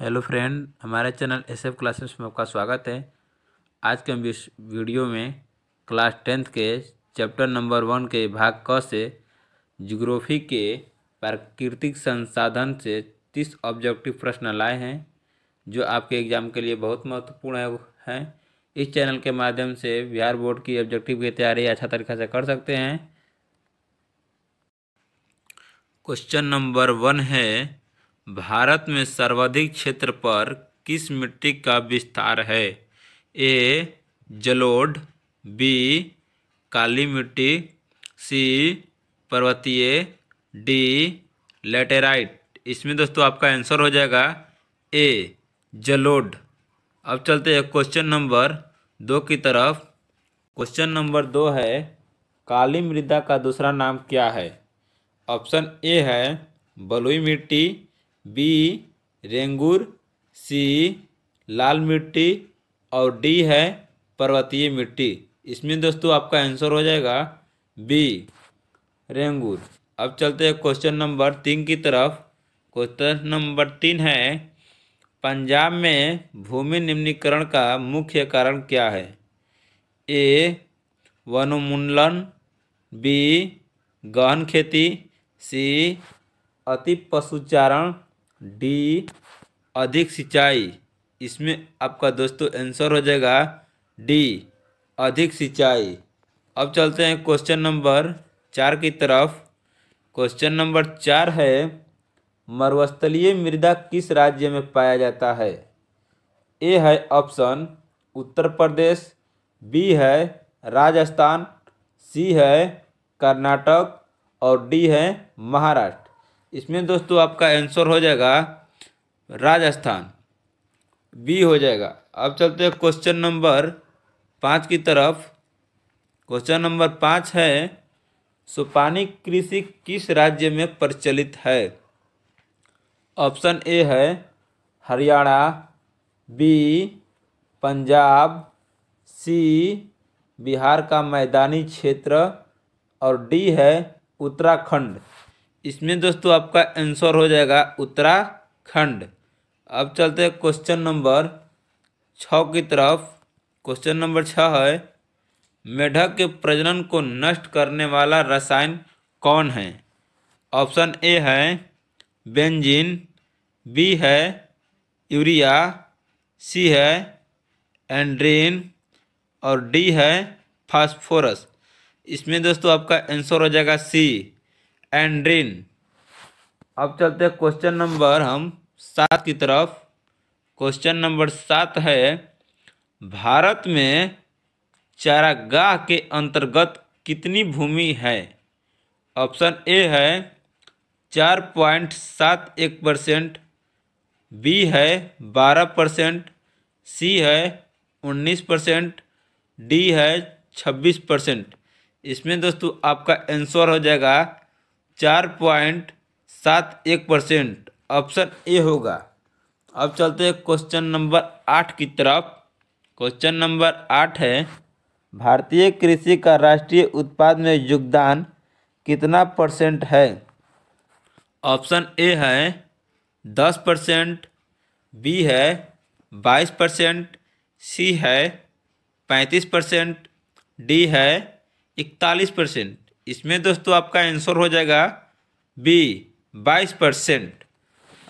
hello friend हमारे channel S F classes में आपका स्वागत है आज के हम इस वीडियो में क्लास टेंथ के चैप्टर नंबर वन के भाग क से जोग्राफी के प्राकृतिक संसाधन से तीस ऑब्जेक्टिव प्रश्न लाए हैं जो आपके एग्जाम के लिए बहुत महत्वपूर्ण है इस चैनल के माध्यम से बिहार बोर्ड की ऑब्जेक्टिव की तैयारी अच्छा तरीके से कर सकते हैं क्वेश्चन नंबर वन है भारत में सर्वाधिक क्षेत्र पर किस मिट्टी का विस्तार है ए जलोढ़ बी काली मिट्टी सी पर्वतीय डी लेटेराइट इसमें दोस्तों आपका आंसर हो जाएगा ए जलोढ़ अब चलते हैं क्वेश्चन नंबर दो की तरफ क्वेश्चन नंबर दो है काली मृदा का दूसरा नाम क्या है ऑप्शन ए है बलुई मिट्टी बी रेंगूर सी लाल मिट्टी और डी है पर्वतीय मिट्टी इसमें दोस्तों आपका आंसर हो जाएगा बी रेंगूर अब चलते हैं क्वेश्चन नंबर तीन की तरफ क्वेश्चन नंबर तीन है पंजाब में भूमि निम्नीकरण का मुख्य कारण क्या है ए वनोन्मूलन बी गहन खेती सी अति पशुचारण डी अधिक सिंचाई इसमें आपका दोस्तों आंसर हो जाएगा डी अधिक सिंचाई अब चलते हैं क्वेश्चन नंबर चार की तरफ क्वेश्चन नंबर चार है मरुस्थलीय मृदा किस राज्य में पाया जाता है ए है ऑप्शन उत्तर प्रदेश बी है राजस्थान सी है कर्नाटक और डी है महाराष्ट्र इसमें दोस्तों आपका आंसर हो जाएगा राजस्थान बी हो जाएगा अब चलते हैं क्वेश्चन नंबर पाँच की तरफ क्वेश्चन नंबर पाँच है सुपानी कृषि किस राज्य में प्रचलित है ऑप्शन ए है हरियाणा बी पंजाब सी बिहार का मैदानी क्षेत्र और डी है उत्तराखंड इसमें दोस्तों आपका आंसर हो जाएगा उत्तराखंड अब चलते हैं क्वेश्चन नंबर छ की तरफ क्वेश्चन नंबर छ है मेढक के प्रजनन को नष्ट करने वाला रसायन कौन है ऑप्शन ए है बेंजीन बी है यूरिया सी है एंड्रीन और डी है फास्फोरस इसमें दोस्तों आपका आंसर हो जाएगा सी एंड्रीन अब चलते हैं क्वेश्चन नंबर हम सात की तरफ क्वेश्चन नंबर सात है भारत में चारागाह के अंतर्गत कितनी भूमि है ऑप्शन ए है चार पॉइंट सात एक परसेंट बी है बारह परसेंट सी है उन्नीस परसेंट डी है छब्बीस परसेंट इसमें दोस्तों आपका आंसर हो जाएगा चार पॉइंट सात एक परसेंट ऑप्शन ए होगा अब चलते हैं क्वेश्चन नंबर आठ की तरफ क्वेश्चन नंबर आठ है भारतीय कृषि का राष्ट्रीय उत्पाद में योगदान कितना परसेंट है ऑप्शन ए है दस परसेंट बी है बाईस परसेंट सी है पैंतीस परसेंट डी है इकतालीस परसेंट इसमें दोस्तों आपका आंसर हो जाएगा बी बाईस परसेंट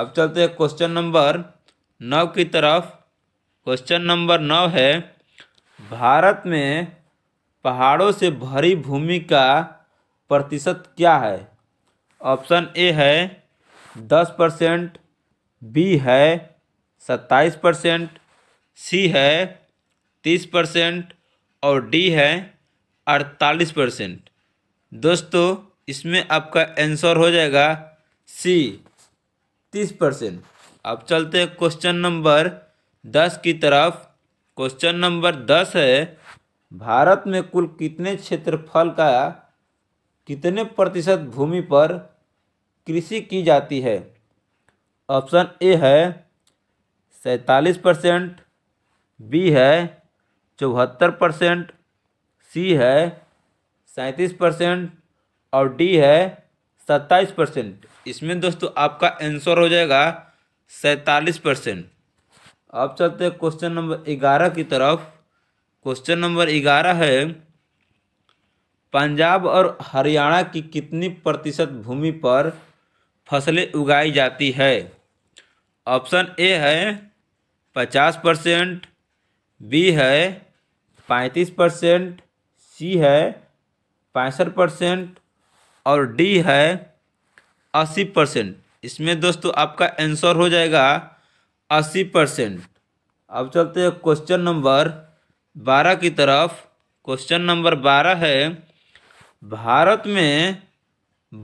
अब चलते हैं क्वेश्चन नंबर नौ की तरफ क्वेश्चन नंबर नौ है भारत में पहाड़ों से भरी भूमि का प्रतिशत क्या है ऑप्शन ए है दस परसेंट बी है सत्ताईस परसेंट सी है तीस परसेंट और डी है अड़तालीस परसेंट दोस्तों इसमें आपका आंसर हो जाएगा सी तीस परसेंट अब चलते हैं क्वेश्चन नंबर दस की तरफ क्वेश्चन नंबर दस है भारत में कुल कितने क्षेत्रफल का कितने प्रतिशत भूमि पर कृषि की जाती है ऑप्शन ए है सैतालीस परसेंट बी है चौहत्तर परसेंट सी है सैंतीस परसेंट और डी है सत्ताईस परसेंट इसमें दोस्तों आपका आंसर हो जाएगा सैतालीस परसेंट अब चलते हैं क्वेश्चन नंबर ग्यारह की तरफ क्वेश्चन नंबर ग्यारह है पंजाब और हरियाणा की कितनी प्रतिशत भूमि पर फसलें उगाई जाती है ऑप्शन ए है पचास परसेंट बी है पैंतीस परसेंट सी है पैंसठ परसेंट और डी है अस्सी परसेंट इसमें दोस्तों आपका आंसर हो जाएगा अस्सी परसेंट अब चलते हैं क्वेश्चन नंबर बारह की तरफ क्वेश्चन नंबर बारह है भारत में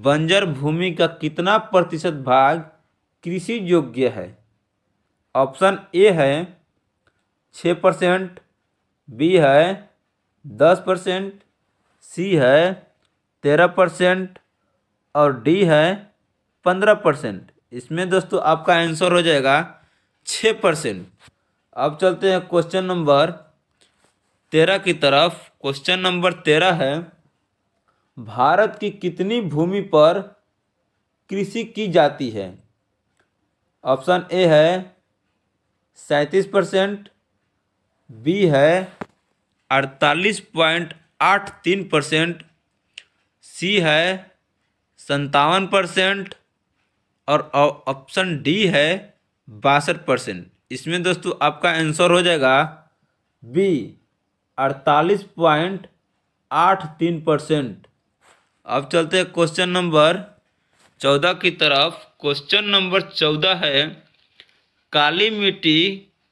बंजर भूमि का कितना प्रतिशत भाग कृषि योग्य है ऑप्शन ए है छः परसेंट बी है दस परसेंट सी है तेरह परसेंट और डी है पंद्रह परसेंट इसमें दोस्तों आपका आंसर हो जाएगा छः परसेंट अब चलते हैं क्वेश्चन नंबर तेरह की तरफ क्वेश्चन नंबर तेरह है भारत की कितनी भूमि पर कृषि की जाती है ऑप्शन ए है सैंतीस परसेंट बी है अड़तालीस पॉइंट आठ तीन परसेंट सी है संतावन परसेंट और ऑप्शन डी है बासठ परसेंट इसमें दोस्तों आपका आंसर हो जाएगा बी अड़तालीस पॉइंट आठ तीन परसेंट अब चलते हैं क्वेश्चन नंबर चौदह की तरफ क्वेश्चन नंबर चौदह है काली मिट्टी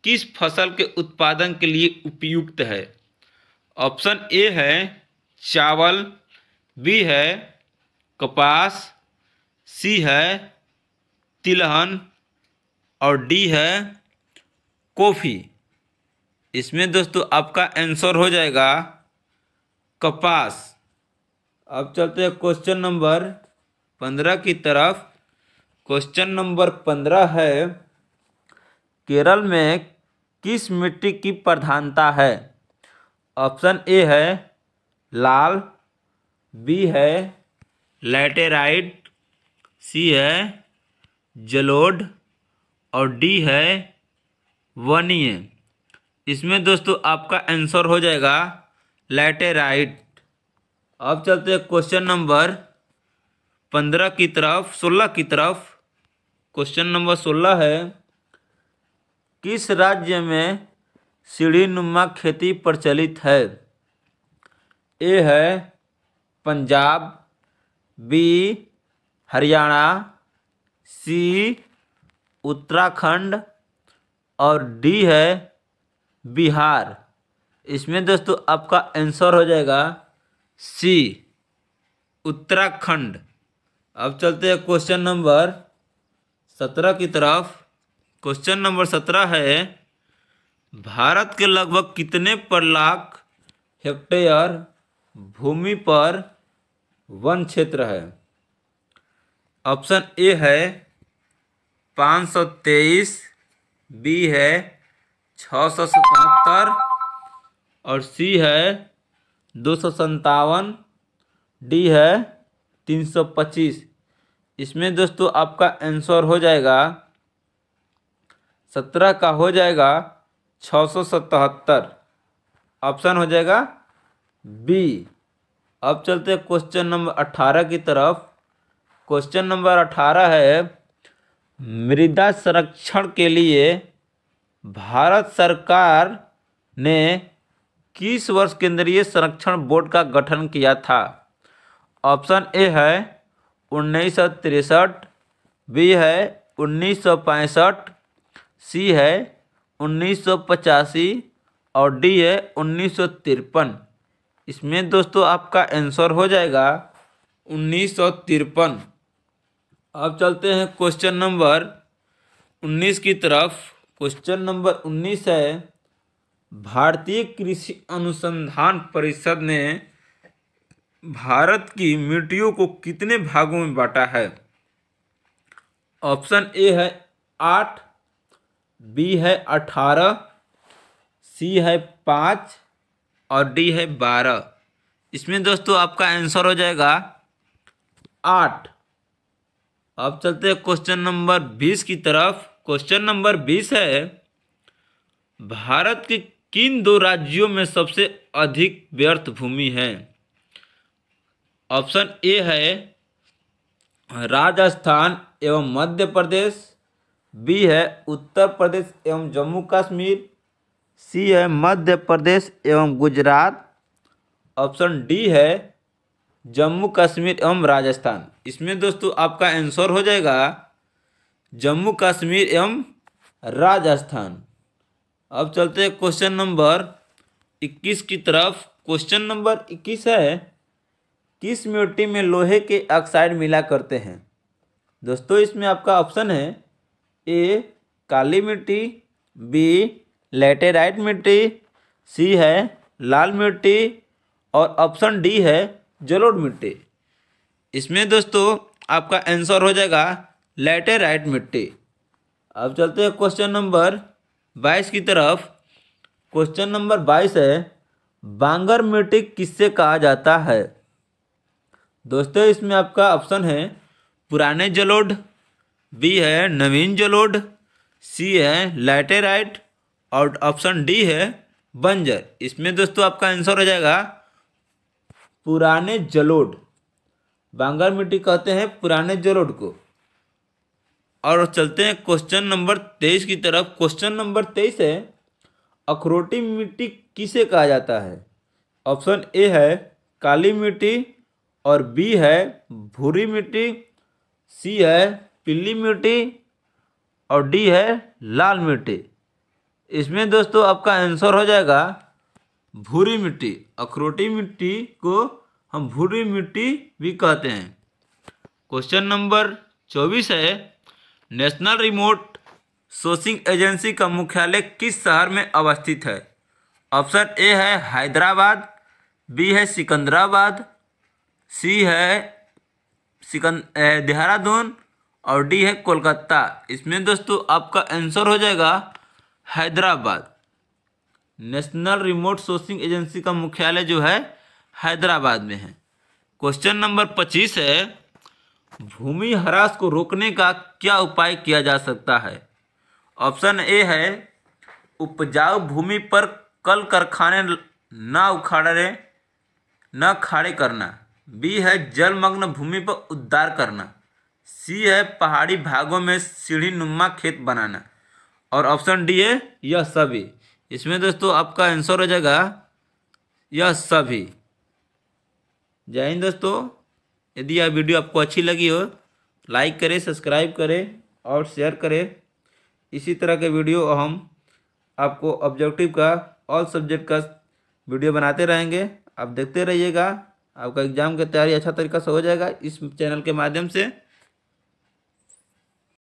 किस फसल के उत्पादन के लिए उपयुक्त है ऑप्शन ए है चावल बी है कपास सी है तिलहन और डी है कॉफ़ी इसमें दोस्तों आपका आंसर हो जाएगा कपास अब चलते हैं क्वेश्चन नंबर पंद्रह की तरफ क्वेश्चन नंबर पंद्रह है केरल में किस मिट्टी की प्रधानता है ऑप्शन ए है लाल बी है लेटेराइट सी है जलोड और डी है वनीय इसमें दोस्तों आपका आंसर हो जाएगा लेटेराइट अब चलते हैं क्वेश्चन नंबर पंद्रह की तरफ सोलह की तरफ क्वेश्चन नंबर सोलह है किस राज्य में सीढ़ीनुमा खेती प्रचलित है ए है पंजाब बी हरियाणा सी उत्तराखंड और डी है बिहार इसमें दोस्तों आपका आंसर हो जाएगा सी उत्तराखंड अब चलते हैं क्वेश्चन नंबर सत्रह की तरफ क्वेश्चन नंबर सत्रह है भारत के लगभग कितने पर लाख हेक्टेयर भूमि पर वन क्षेत्र है ऑप्शन ए है पाँच सौ तेईस बी है छः सौ सतहत्तर और सी है दो सौ संतावन डी है तीन सौ पच्चीस इसमें दोस्तों आपका आंसर हो जाएगा सत्रह का हो जाएगा 677 ऑप्शन हो जाएगा बी अब चलते हैं क्वेश्चन नंबर 18 की तरफ क्वेश्चन नंबर अठारह है मृदा संरक्षण के लिए भारत सरकार ने किस वर्ष केंद्रीय संरक्षण बोर्ड का गठन किया था ऑप्शन ए है उन्नीस बी है उन्नीस सी है उन्नीस सौ पचासी और डी है उन्नीस सौ तिरपन इसमें दोस्तों आपका आंसर हो जाएगा उन्नीस सौ तिरपन अब चलते हैं क्वेश्चन नंबर उन्नीस की तरफ क्वेश्चन नंबर उन्नीस है भारतीय कृषि अनुसंधान परिषद ने भारत की मिट्टियों को कितने भागों में बांटा है ऑप्शन ए है आठ बी है अठारह सी है पाँच और डी है बारह इसमें दोस्तों आपका आंसर हो जाएगा आठ अब चलते हैं क्वेश्चन नंबर बीस की तरफ क्वेश्चन नंबर बीस है भारत के किन दो राज्यों में सबसे अधिक व्यर्थ भूमि है ऑप्शन ए है राजस्थान एवं मध्य प्रदेश बी है उत्तर प्रदेश एवं जम्मू कश्मीर सी है मध्य प्रदेश एवं गुजरात ऑप्शन डी है जम्मू कश्मीर एवं राजस्थान इसमें दोस्तों आपका आंसर हो जाएगा जम्मू कश्मीर एवं राजस्थान अब चलते हैं क्वेश्चन नंबर इक्कीस की तरफ क्वेश्चन नंबर इक्कीस है किस मिट्टी में लोहे के ऑक्साइड मिला करते हैं दोस्तों इसमें आपका ऑप्शन है ए काली मिट्टी बी लेटेराइट मिट्टी सी है लाल मिट्टी और ऑप्शन डी है जलोड़ मिट्टी इसमें दोस्तों आपका आंसर हो जाएगा लेटेराइट मिट्टी अब चलते हैं क्वेश्चन नंबर बाईस की तरफ क्वेश्चन नंबर बाईस है बांगर मिट्टी किससे कहा जाता है दोस्तों इसमें आपका ऑप्शन है पुराने जलोढ़ बी है नवीन जलोड सी है लैटेराइट और ऑप्शन डी है बंजर इसमें दोस्तों आपका आंसर हो जाएगा पुराने जलोड बांगर मिट्टी कहते हैं पुराने जलोड को और चलते हैं क्वेश्चन नंबर तेईस की तरफ क्वेश्चन नंबर तेईस है अखरोटी मिट्टी किसे कहा जाता है ऑप्शन ए है काली मिट्टी और बी है भूरी मिट्टी सी है पीली मिट्टी और डी है लाल मिट्टी इसमें दोस्तों आपका आंसर हो जाएगा भूरी मिट्टी अखरोटी मिट्टी को हम भूरी मिट्टी भी कहते हैं क्वेश्चन नंबर चौबीस है नेशनल रिमोट सोर्सिंग एजेंसी का मुख्यालय किस शहर में अवस्थित है ऑप्शन ए है हैदराबाद बी है सिकंदराबाद सी है सिकंद देहरादून और डी है कोलकाता इसमें दोस्तों आपका आंसर हो जाएगा Hyderabad national remote sourcing agency का मुख्यालय जो है हैदराबाद में है क्वेश्चन नंबर पच्चीस है भूमि ह्रास को रोकने का क्या उपाय किया जा सकता है ऑप्शन ए है उपजाऊ भूमि पर कल कारखाने ना उखाड़े न खाड़े करना बी है जलमग्न भूमि पर उद्धार करना सी है पहाड़ी भागों में सीढ़ी नुमा खेत बनाना और ऑप्शन डी है यह सभी इसमें दोस्तों आपका आंसर हो जाएगा यह सभी जय हिंद दोस्तों यदि यह वीडियो आपको अच्छी लगी हो लाइक करें सब्सक्राइब करें और शेयर करें इसी तरह के वीडियो हम आपको ऑब्जेक्टिव का ऑल सब्जेक्ट का वीडियो बनाते रहेंगे आप देखते रहिएगा आपका एग्ज़ाम की तैयारी अच्छा तरीका से हो जाएगा इस चैनल के माध्यम से